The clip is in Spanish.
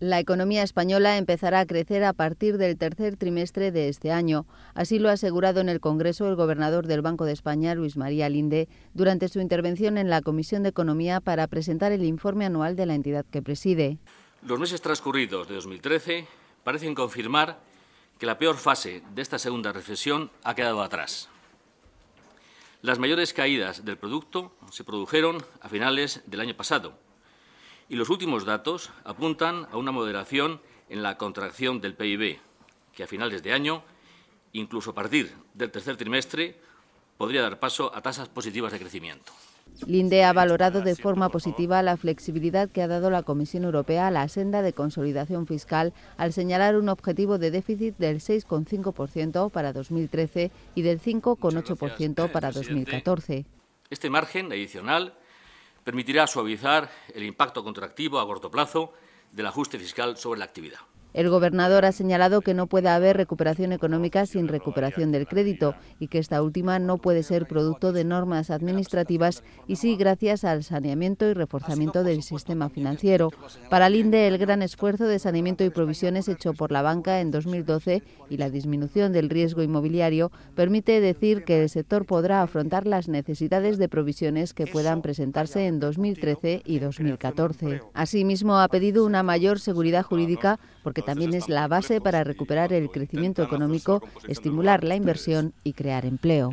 La economía española empezará a crecer a partir del tercer trimestre de este año. Así lo ha asegurado en el Congreso el gobernador del Banco de España, Luis María Linde, durante su intervención en la Comisión de Economía para presentar el informe anual de la entidad que preside. Los meses transcurridos de 2013 parecen confirmar que la peor fase de esta segunda recesión ha quedado atrás. Las mayores caídas del producto se produjeron a finales del año pasado y los últimos datos apuntan a una moderación en la contracción del PIB, que a finales de año, incluso a partir del tercer trimestre, podría dar paso a tasas positivas de crecimiento. Linde ha valorado de forma positiva la flexibilidad que ha dado la Comisión Europea a la senda de consolidación fiscal al señalar un objetivo de déficit del 6,5% para 2013 y del 5,8% para 2014. Este margen adicional permitirá suavizar el impacto contractivo a corto plazo del ajuste fiscal sobre la actividad. El gobernador ha señalado que no puede haber recuperación económica sin recuperación del crédito y que esta última no puede ser producto de normas administrativas y sí gracias al saneamiento y reforzamiento del sistema financiero. Para Linde, el gran esfuerzo de saneamiento y provisiones hecho por la banca en 2012 y la disminución del riesgo inmobiliario permite decir que el sector podrá afrontar las necesidades de provisiones que puedan presentarse en 2013 y 2014. Asimismo, ha pedido una mayor seguridad jurídica porque también es la base para recuperar el crecimiento económico, estimular la inversión y crear empleo.